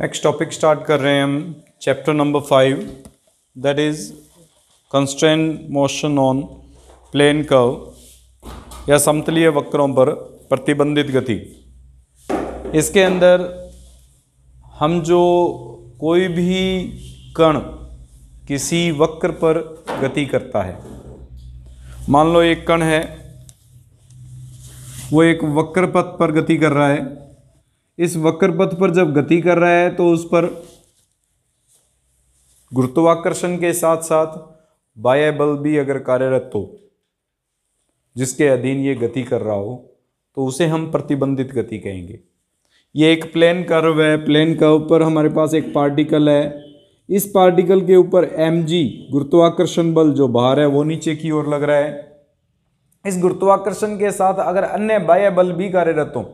next topic start कर रहे हैं हम chapter number five that is constant motion on plane curve या समतलीय वक्रों पर प्रतिबंधित गति इसके अंदर हम जो कोई भी कण किसी वक्र पर गति करता है मान लो एक कण है वो एक वक्र पथ पर गति कर रहा है इस वक्र पथ पर जब गति कर रहा है तो उस पर गुरुत्वाकर्षण के साथ साथ बाह्य बल भी अगर कार्यरत हो जिसके अधीन ये गति कर रहा हो तो उसे हम प्रतिबंधित गति कहेंगे ये एक प्लेन कर्व है प्लेन कर्व पर हमारे पास एक पार्टिकल है इस पार्टिकल के ऊपर एम जी गुरुत्वाकर्षण बल जो बाहर है वो नीचे की ओर लग रहा है इस गुरुत्वाकर्षण के साथ अगर अन्य बाह्य बल भी कार्यरत हों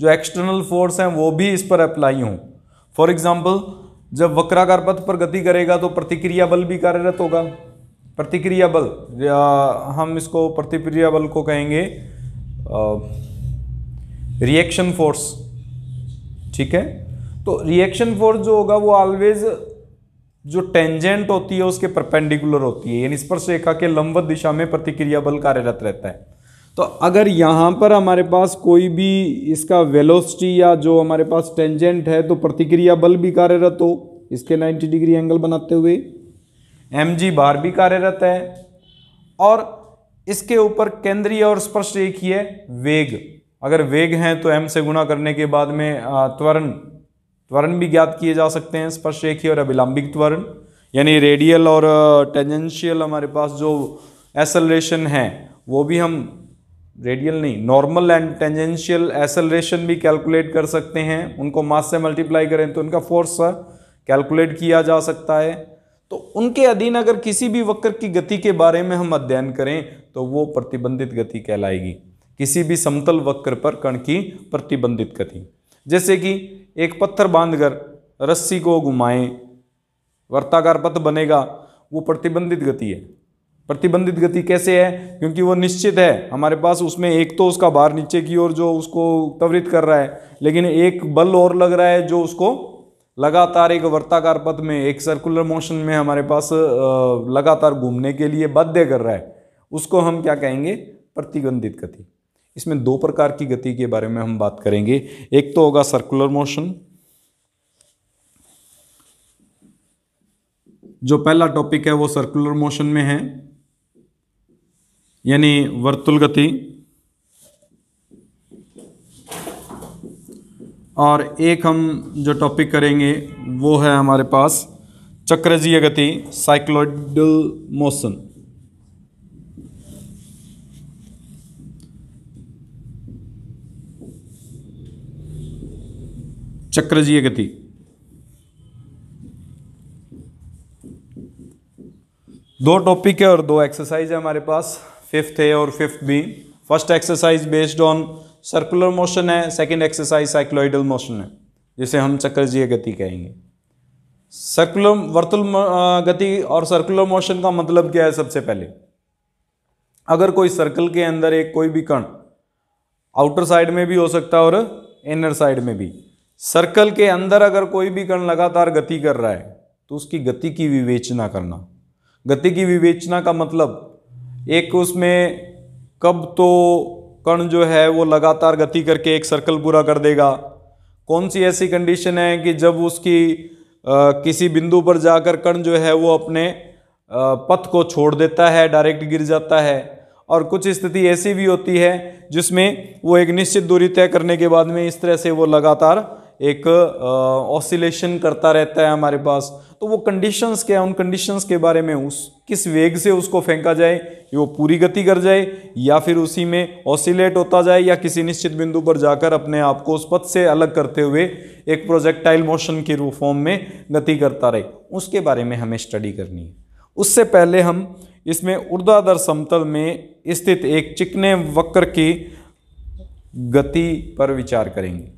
जो एक्सटर्नल फोर्स हैं वो भी इस पर अप्लाई हों फॉर एग्जाम्पल जब वक्राकार पथ पर गति करेगा तो प्रतिक्रिया बल भी कार्यरत होगा प्रतिक्रिया बल या हम इसको प्रतिक्रिया बल को कहेंगे रिएक्शन फोर्स ठीक है तो रिएक्शन फोर्स जो होगा वो ऑलवेज जो टेंजेंट होती है उसके परपेंडिकुलर होती है यानी स्पर्श रेखा के लंबवत दिशा में प्रतिक्रिया बल कार्यरत रहता है तो अगर यहाँ पर हमारे पास कोई भी इसका वेलोसिटी या जो हमारे पास टेंजेंट है तो प्रतिक्रिया बल भी कार्यरत हो इसके 90 डिग्री एंगल बनाते हुए एम जी बार भी कार्यरत है और इसके ऊपर केंद्रीय और स्पर्श एक ही है वेग अगर वेग हैं तो एम से गुणा करने के बाद में त्वरण त्वरण भी ज्ञात किए जा सकते हैं स्पर्श एक ही और अभिलंबिक त्वरण यानी रेडियल और टेंजेंशियल हमारे पास जो एसलरेशन है वो भी हम रेडियल नहीं नॉर्मल एंड टेंजेंशियल एसलरेशन भी कैलकुलेट कर सकते हैं उनको मास से मल्टीप्लाई करें तो उनका फोर्स कैलकुलेट किया जा सकता है तो उनके अधीन अगर किसी भी वक्र की गति के बारे में हम अध्ययन करें तो वो प्रतिबंधित गति कहलाएगी किसी भी समतल वक्र पर कण की प्रतिबंधित गति जैसे कि एक पत्थर बांधकर रस्सी को घुमाएं वर्ताकार पथ बनेगा वो प्रतिबंधित गति है प्रतिबंधित गति कैसे है क्योंकि वो निश्चित है हमारे पास उसमें एक तो उसका भार नीचे की ओर जो उसको त्वरित कर रहा है लेकिन एक बल और लग रहा है जो उसको लगातार एक वर्ताकार पथ में एक सर्कुलर मोशन में हमारे पास लगातार घूमने के लिए बाध्य कर रहा है उसको हम क्या कहेंगे प्रतिबंधित गति इसमें दो प्रकार की गति के बारे में हम बात करेंगे एक तो होगा सर्कुलर मोशन जो पहला टॉपिक है वो सर्कुलर मोशन में है यानी वर्तुल गति और एक हम जो टॉपिक करेंगे वो है हमारे पास चक्रजीय गति साइक्लोइडल मोशन चक्रजीय गति दो टॉपिक है और दो एक्सरसाइज है हमारे पास फिफ्थ ए और fifth B first exercise based on circular motion है सेकंड एक्सरसाइज साइक्लोइडल मोशन है जिसे हम चक्करजीय गति कहेंगे सर्कुलर वर्तुल गति और सर्कुलर मोशन का मतलब क्या है सबसे पहले अगर कोई सर्कल के अंदर एक कोई भी कण आउटर साइड में भी हो सकता है और इनर साइड में भी सर्कल के अंदर अगर कोई भी कण लगातार गति कर रहा है तो उसकी गति की विवेचना करना गति की विवेचना का मतलब एक उसमें कब तो कण जो है वो लगातार गति करके एक सर्कल पूरा कर देगा कौन सी ऐसी कंडीशन है कि जब उसकी आ, किसी बिंदु पर जाकर कण जो है वो अपने पथ को छोड़ देता है डायरेक्ट गिर जाता है और कुछ स्थिति ऐसी भी होती है जिसमें वो एक निश्चित दूरी तय करने के बाद में इस तरह से वो लगातार एक ऑसिलेशन करता रहता है हमारे पास तो वो कंडीशंस क्या है उन कंडीशंस के बारे में उस किस वेग से उसको फेंका जाए वो पूरी गति कर जाए या फिर उसी में ऑसिलेट होता जाए या किसी निश्चित बिंदु पर जाकर अपने आप को उस पथ से अलग करते हुए एक प्रोजेक्टाइल मोशन की रूप फॉर्म में गति करता रहे उसके बारे में हमें स्टडी करनी है उससे पहले हम इसमें ऊर्ध्वाधर समतल में स्थित एक चिकने वक्र की गति पर विचार करेंगे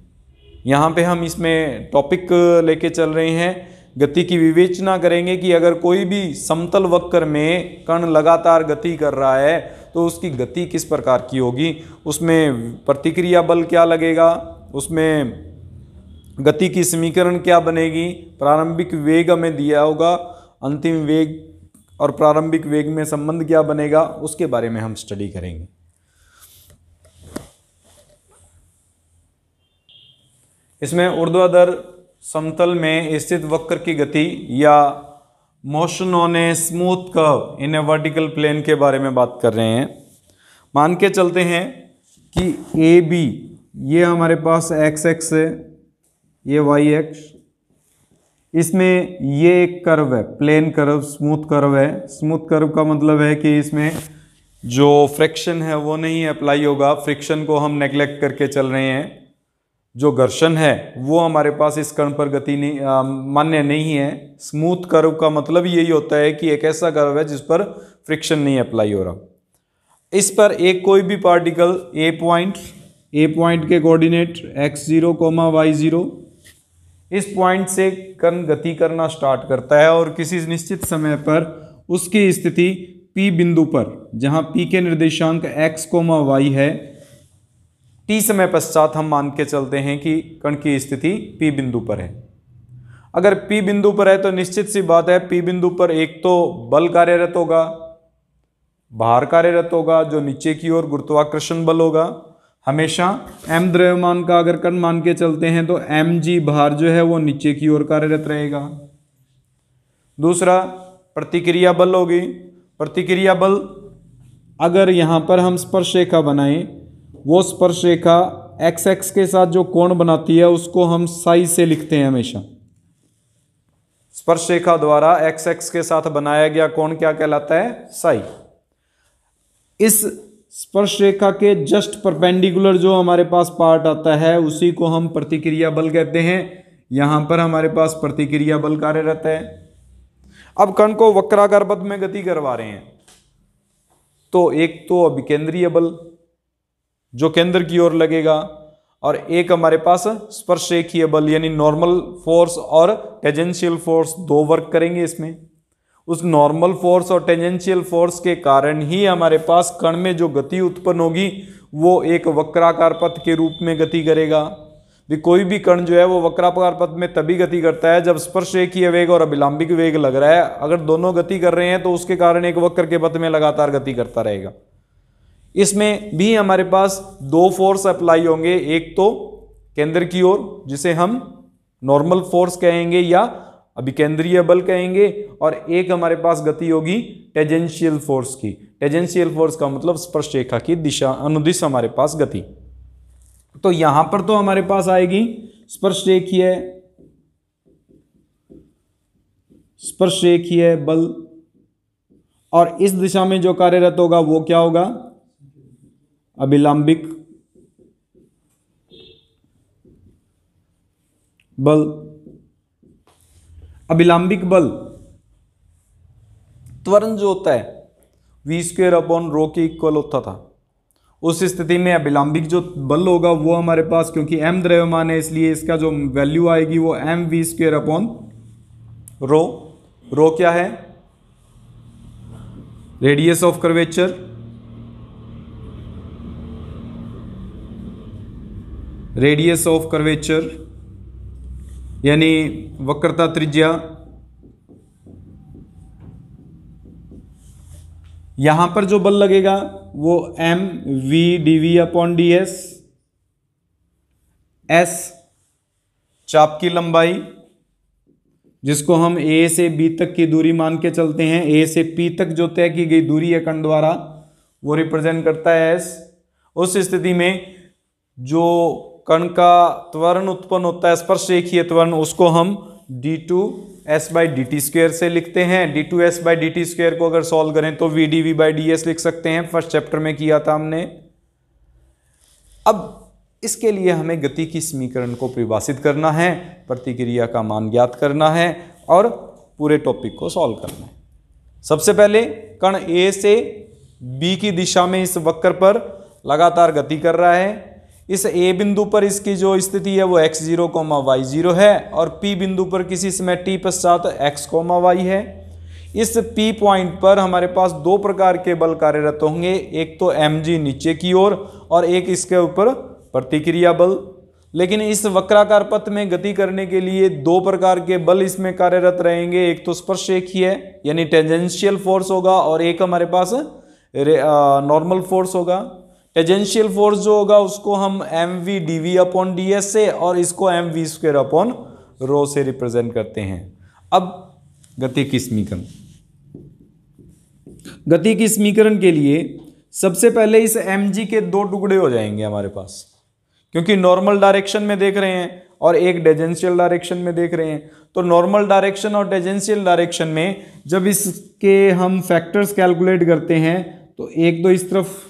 यहाँ पे हम इसमें टॉपिक लेके चल रहे हैं गति की विवेचना करेंगे कि अगर कोई भी समतल वक्र में कण लगातार गति कर रहा है तो उसकी गति किस प्रकार की होगी उसमें प्रतिक्रिया बल क्या लगेगा उसमें गति की समीकरण क्या बनेगी प्रारंभिक वेग हमें दिया होगा अंतिम वेग और प्रारंभिक वेग में संबंध क्या बनेगा उसके बारे में हम स्टडी करेंगे इसमें ऊर्ध्वाधर समतल में स्थित वक्र की गति या motion on a smooth curve in a vertical plane के बारे में बात कर रहे हैं मान के चलते हैं कि ए बी ये हमारे पास एक्स एक्स है ये वाई एक्स इसमें ये एक कर्व है प्लेन कर्व स्मूथ कर्व है स्मूथ कर्व का मतलब है कि इसमें जो फ्रिक्शन है वो नहीं अप्लाई होगा फ्रिक्शन को हम नेग्लेक्ट करके चल रहे हैं जो घर्षण है वो हमारे पास इस कण पर गति नहीं मान्य नहीं है स्मूथ कर्व का मतलब यही होता है कि एक ऐसा कर्व है जिस पर फ्रिक्शन नहीं अप्लाई हो रहा इस पर एक कोई भी particle A point A point के coordinate x zero comma y zero इस पॉइंट से कण गति करना स्टार्ट करता है और किसी निश्चित समय पर उसकी स्थिति पी बिंदु पर जहां पी के निर्देशांक एक्स कोमा वाई है टी समय पश्चात हम मान के चलते हैं कि कण की स्थिति पी बिंदु पर है अगर पी बिंदु पर है तो निश्चित सी बात है पी बिंदु पर एक तो बल कार्यरत होगा बाहर कार्यरत होगा जो नीचे की ओर गुरुत्वाकर्षण बल होगा हमेशा एम द्रव्यमान का अगर कण मान के चलते हैं तो एम जी भार जो है वो नीचे की ओर कार्यरत रहेगा दूसरा प्रतिक्रिया बल होगी प्रतिक्रिया बल अगर यहाँ पर हम स्पर्श रेखा बनाएं वो स्पर्श रेखा एक्स एक्स के साथ जो कोण बनाती है उसको हम साई से लिखते हैं हमेशा स्पर्श रेखा द्वारा एक्स एक्स के साथ बनाया गया कोण क्या कहलाता है साई इस स्पर्श रेखा के जस्ट परपेंडिकुलर जो हमारे पास पार्ट आता है उसी को हम प्रतिक्रिया बल कहते हैं यहां पर हमारे पास प्रतिक्रिया बल कार्य रहता है अब कण को वक्राकार पथ में गति करवा रहे हैं तो एक तो अभिकेंद्रीय बल जो केंद्र की ओर लगेगा और एक हमारे पास स्पर्श रेखीय बल यानी नॉर्मल फोर्स और टेजेंशियल फोर्स दो वर्क करेंगे इसमें उस नॉर्मल फोर्स और टेजेंशियल फोर्स के कारण ही हमारे पास कण में जो गति उत्पन्न होगी वो एक वक्राकार पथ के रूप में गति करेगा भी कोई भी कण जो है वो वक्राकार पथ में तभी गति करता है जब स्पर्श रेखीय वेग और अभिलंबिक वेग लग रहा है अगर दोनों गति कर रहे हैं तो उसके कारण एक वक्र के पथ में लगातार गति करता रहेगा इसमें भी हमारे पास दो फोर्स अप्लाई होंगे एक तो केंद्र की ओर जिसे हम नॉर्मल फोर्स कहेंगे या अभिकेंद्रीय बल कहेंगे और एक हमारे पास गति होगी टेजेंशियल फोर्स की टेजेंशियल फोर्स का मतलब स्पर्श रेखा की दिशा अनुदिश हमारे पास गति तो यहां पर तो हमारे पास आएगी स्पर्श रेखीय स्पर्श रेखीय बल और इस दिशा में जो कार्यरत होगा वो क्या होगा अभिलंबिक बल अभिलंबिक बल त्वरण जो होता है वी स्क्वेयर अपॉन रो के इक्वल होता था उस स्थिति में अभिलंबिक जो बल होगा वो हमारे पास क्योंकि एम द्रव्यमान है इसलिए इसका जो वैल्यू आएगी वो m v square upon rho rho क्या है radius of curvature radius of curvature यानी वक्रता त्रिज्या यहां पर जो बल लगेगा वो m v d v upon d s s चाप की लंबाई जिसको हम ए से बी तक की दूरी मान के चलते हैं ए से पी तक जो तय की गई दूरी है कंड द्वारा वो रिप्रेजेंट करता है एस उस स्थिति में जो कण का त्वरण उत्पन्न होता है स्पर्श रेखीय त्वरण उसको हम d two s by d t square से लिखते हैं d two s by d t square को अगर सॉल्व करें तो v d v by d s लिख सकते हैं फर्स्ट चैप्टर में किया था हमने अब इसके लिए हमें गति की समीकरण को परिभाषित करना है प्रतिक्रिया का मान ज्ञात करना है और पूरे टॉपिक को सॉल्व करना है सबसे पहले कण ए से बी की दिशा में इस वक्र पर लगातार गति कर रहा है इस ए बिंदु पर इसकी जो स्थिति है वो x zero comma y zero है और पी बिंदु पर किसी समय टी पश्चात एक्स कोमा वाई है इस पी पॉइंट पर हमारे पास दो प्रकार के बल कार्यरत होंगे एक तो एम जी नीचे की ओर और, और एक इसके ऊपर प्रतिक्रिया बल लेकिन इस वक्राकार पथ में गति करने के लिए दो प्रकार के बल इसमें कार्यरत रहेंगे एक तो स्पर्श एक ही है यानी टेंजेंशियल फोर्स होगा और एक हमारे पास नॉर्मल फोर्स होगा एजेंशियल फोर्स जो होगा उसको हम m v d v upon d s से और इसको m v square upon rho से रिप्रेजेंट करते हैं अब गति की समीकरण गति की समीकरण के लिए सबसे पहले इस एम जी के दो टुकड़े हो जाएंगे हमारे पास क्योंकि नॉर्मल डायरेक्शन में देख रहे हैं और एक डेजेंशियल डायरेक्शन में देख रहे हैं तो नॉर्मल डायरेक्शन और डेजेंशियल डायरेक्शन में जब इसके हम फैक्टर्स कैलकुलेट करते हैं तो एक दो इस तरफ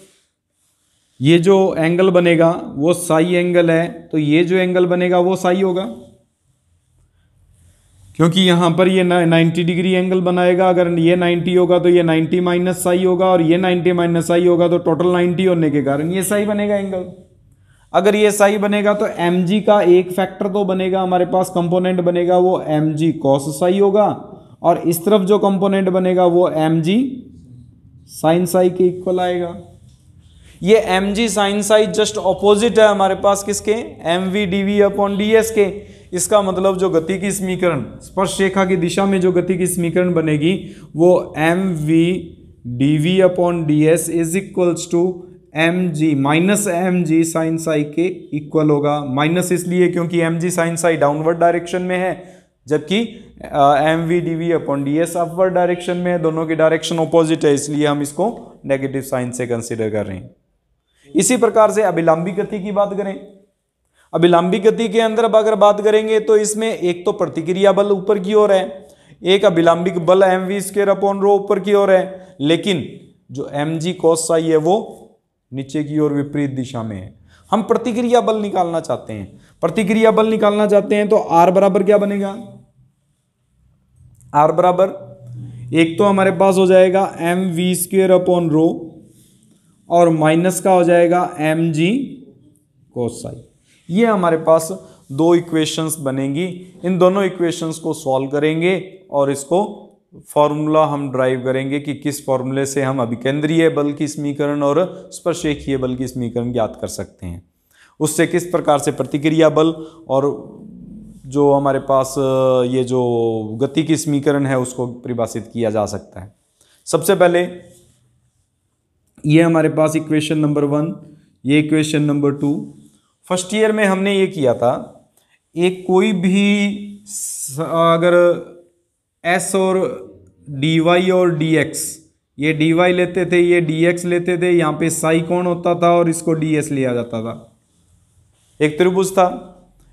ये जो एंगल बनेगा वो साई एंगल है तो ये जो एंगल बनेगा वो साई होगा क्योंकि यहाँ पर ये 90 डिग्री एंगल बनाएगा अगर ये 90 होगा तो ये 90 माइनस साई होगा और ये 90 माइनस साई होगा तो टोटल 90 होने के कारण ये साई बनेगा एंगल अगर ये साई बनेगा तो एम का एक फैक्टर तो बनेगा हमारे पास कंपोनेंट बनेगा वो एम जी कॉस साई होगा और इस तरफ जो कंपोनेंट बनेगा वो एम जी साइन साई के इक्वल आएगा ये m g sine psi just opposite है हमारे पास किसके m v d v upon d s के इसका मतलब जो गति की समीकरण स्पर्श रेखा की दिशा में जो गति की समीकरण बनेगी वो m v d v upon d s is equals to m g minus m g sine psi के इक्वल होगा माइनस इसलिए क्योंकि m g sine psi downward direction में है जबकि m v d v upon d s upward direction में है दोनों की डायरेक्शन ऑपोजिट है इसलिए हम इसको नेगेटिव साइन से कंसिडर कर रहे हैं इसी प्रकार से अभिलंबी गति की बात करें अभिलंबी गति के अंदर अब अगर बात करेंगे तो इसमें एक तो प्रतिक्रिया बल ऊपर की ओर है एक अभिलंबिक बल m v square upon rho ऊपर की ओर है लेकिन जो एम जी कोसाई है वो नीचे की ओर विपरीत दिशा में है हम प्रतिक्रिया बल निकालना चाहते हैं प्रतिक्रिया बल निकालना चाहते हैं तो आर बराबर क्या बनेगा आर बराबर एक तो हमारे पास हो जाएगा m v square upon rho और माइनस का हो जाएगा एम जी कोसाई ये हमारे पास दो इक्वेशंस बनेगी इन दोनों इक्वेशंस को सॉल्व करेंगे और इसको फॉर्मूला हम ड्राइव करेंगे कि किस फॉर्मूले से हम अभिकेंद्रीय बल की समीकरण और स्पर्शेखीय बल की समीकरण ज्ञात कर सकते हैं उससे किस प्रकार से प्रतिक्रिया बल और जो हमारे पास ये जो गति की समीकरण है उसको परिभाषित किया जा सकता है सबसे पहले ये हमारे पास इक्वेशन नंबर वन ये equation number two first year में हमने ये किया था एक कोई भी अगर एस और डी वाई और डी एक्स ये डी वाई लेते थे ये डी एक्स लेते थे यहाँ पे साई कौन होता था और इसको डी एस लिया जाता था एक त्रिभुज था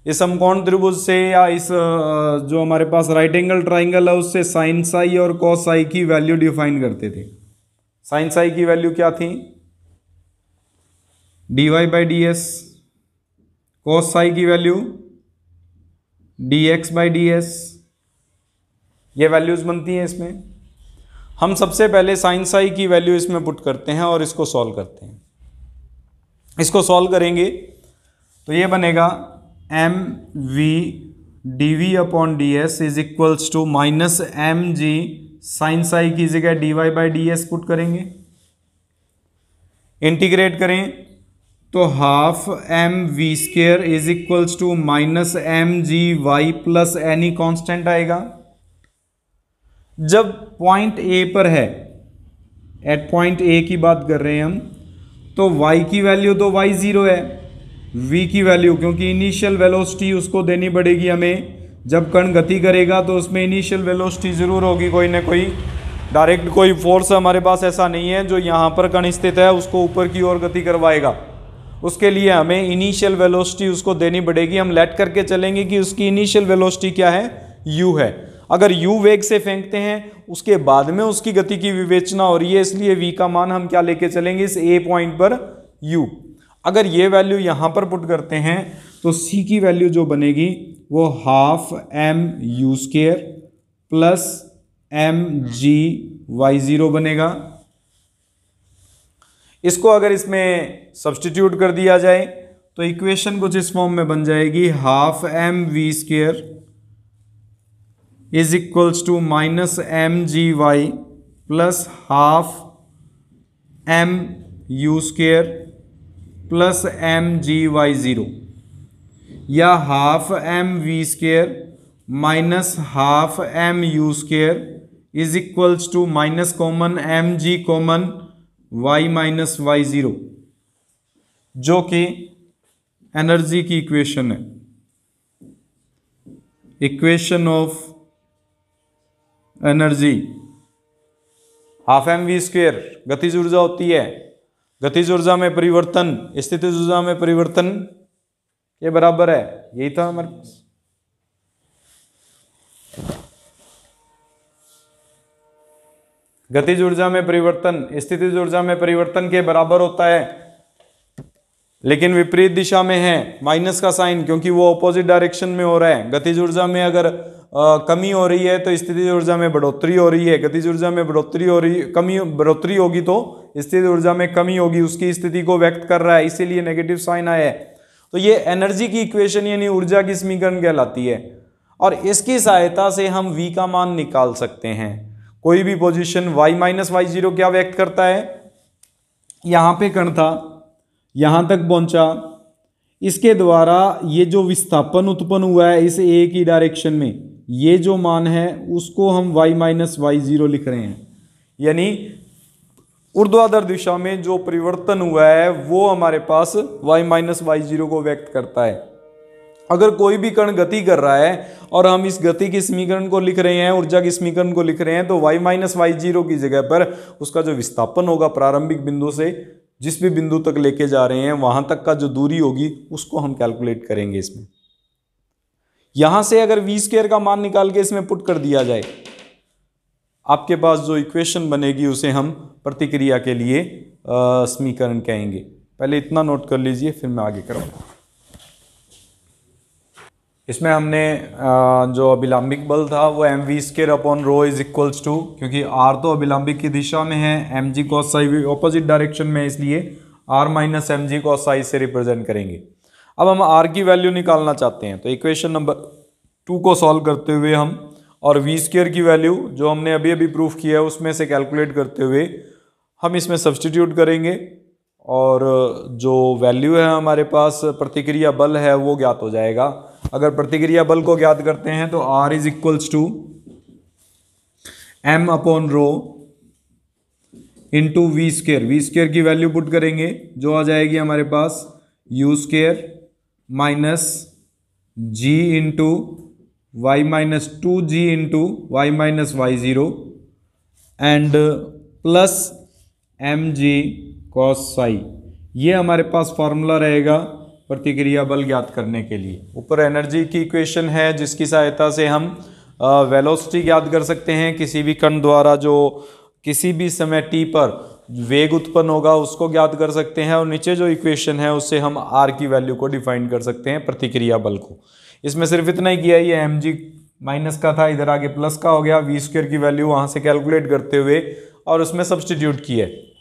इस समकोण त्रिभुज से या इस जो हमारे पास राइट एंगल ट्राइंगल है उससे साइन साई और कॉस साई की वैल्यू डिफाइन करते थे साइंस आई की वैल्यू क्या थी d y by d s cos i की value d x by d s ये वैल्यूज़ बनती हैं इसमें हम सबसे पहले साइंस आई की वैल्यू इसमें पुट करते हैं और इसको सॉल्व करते हैं इसको सॉल्व करेंगे तो ये बनेगा m v d v upon d s is equals to minus m g sine psi की जगह d y by d s put करेंगे इंटीग्रेट करें तो half m v square is equals to minus m g y plus an constant आएगा जब point A पर है eight point A की बात कर रहे हैं हम तो y की वैल्यू तो y ज़ीरो है v की वैल्यू क्योंकि इनिशियल वेलोसिटी उसको देनी पड़ेगी हमें जब कण गति करेगा तो उसमें इनिशियल वेलोसिटी ज़रूर होगी कोई ना कोई डायरेक्ट कोई फोर्स हमारे पास ऐसा नहीं है जो यहाँ पर कण स्थित है उसको ऊपर की ओर गति करवाएगा उसके लिए हमें इनिशियल वेलोसिटी उसको देनी पड़ेगी हम लेट करके चलेंगे कि उसकी इनिशियल वेलोसिटी क्या है यू है अगर यू वेग से फेंकते हैं उसके बाद में उसकी गति की विवेचना हो रही है इसलिए वी का मान हम क्या लेके चलेंगे इस ए पॉइंट पर यू अगर ये वैल्यू यहाँ पर पुट करते हैं तो सी की वैल्यू जो बनेगी वो half m u square plus m g y zero बनेगा इसको अगर इसमें सब्सटीट्यूट कर दिया जाए तो इक्वेशन कुछ इस फॉर्म में बन जाएगी half m v square is equals to minus m g y plus half m u square plus m g y zero या half m v square minus half m u square is equals to minus common m g common y minus y zero जो कि energy की equation है equation of energy half m v square गतिज ऊर्जा होती है गतिज ऊर्जा में परिवर्तन स्थितिज ऊर्जा में परिवर्तन ये बराबर है यही था हमारे पास गतिज ऊर्जा में परिवर्तन स्थिति ऊर्जा में परिवर्तन के बराबर होता है लेकिन विपरीत दिशा में है माइनस का साइन क्योंकि वो अपोजिट डायरेक्शन में हो रहा है गतिज ऊर्जा में अगर आ, कमी हो रही है तो स्थिति ऊर्जा में बढ़ोतरी हो रही है गतिज ऊर्जा में बढ़ोतरी हो रही कमी बढ़ोतरी होगी तो स्थिति ऊर्जा में कमी होगी उसकी स्थिति को व्यक्त कर रहा है इसीलिए नेगेटिव साइन आया है तो ये एनर्जी की इक्वेशन यानी ऊर्जा की समीकरण कहलाती है और इसकी सहायता से हम v का मान निकाल सकते हैं कोई भी position y minus y zero क्या व्यक्त करता है यहां पे कण था यहां तक पहुंचा इसके द्वारा ये जो विस्थापन उत्पन्न हुआ है इस ए की डायरेक्शन में ये जो मान है उसको हम y माइनस वाई जीरो लिख रहे हैं यानी उर्द्वाधर दिशा में जो परिवर्तन हुआ है वो हमारे पास y माइनस वाई जीरो को व्यक्त करता है अगर कोई भी कण गति कर रहा है और हम इस गति के समीकरण को लिख रहे हैं ऊर्जा के समीकरण को लिख रहे हैं तो y माइनस वाई जीरो की जगह पर उसका जो विस्थापन होगा प्रारंभिक बिंदु से जिस भी बिंदु तक लेके जा रहे हैं वहां तक का जो दूरी होगी उसको हम कैलकुलेट करेंगे इसमें यहां से अगर वी स्केयर का मान निकाल के इसमें पुट कर दिया जाए आपके पास जो इक्वेशन बनेगी उसे हम प्रतिक्रिया के लिए समीकरण कहेंगे पहले इतना नोट कर लीजिए फिर मैं आगे कराऊंगा इसमें हमने जो अभिलंबिक बल था वो m v square upon rho is equals to क्योंकि आर तो अभिलंबिक की दिशा में है एम जी को साई ऑपोजिट डायरेक्शन में इसलिए आर माइनस एम जी को साई से रिप्रेजेंट करेंगे अब हम आर की वैल्यू निकालना चाहते हैं तो इक्वेशन नंबर टू को सॉल्व करते हुए हम और वी स्केयर की वैल्यू जो हमने अभी अभी प्रूफ किया है उसमें से कैलकुलेट करते हुए हम इसमें सब्सटीट्यूट करेंगे और जो वैल्यू है हमारे पास प्रतिक्रिया बल है वो ज्ञात हो जाएगा अगर प्रतिक्रिया बल को ज्ञात करते हैं तो R is equals to m upon rho into v square v square की वैल्यू पुट करेंगे जो आ जाएगी हमारे पास u square minus g into y minus 2g into y minus y0 and plus m g cos psi ये हमारे पास formula रहेगा प्रतिक्रिया बल ज्ञात करने के लिए ऊपर एनर्जी की इक्वेशन है जिसकी सहायता से हम वेलोसिटी uh, ज्ञात कर सकते हैं किसी भी कण द्वारा जो किसी भी समय टी पर वेग उत्पन्न होगा उसको ज्ञात कर सकते हैं और नीचे जो इक्वेशन है उससे हम आर की वैल्यू को डिफाइन कर सकते हैं प्रतिक्रिया बल को इसमें सिर्फ इतना ही किया ये एम जी माइनस का था इधर आगे प्लस का हो गया वी स्क्वेयर की वैल्यू वहाँ से कैलकुलेट करते हुए और उसमें सब्सटीट्यूट किया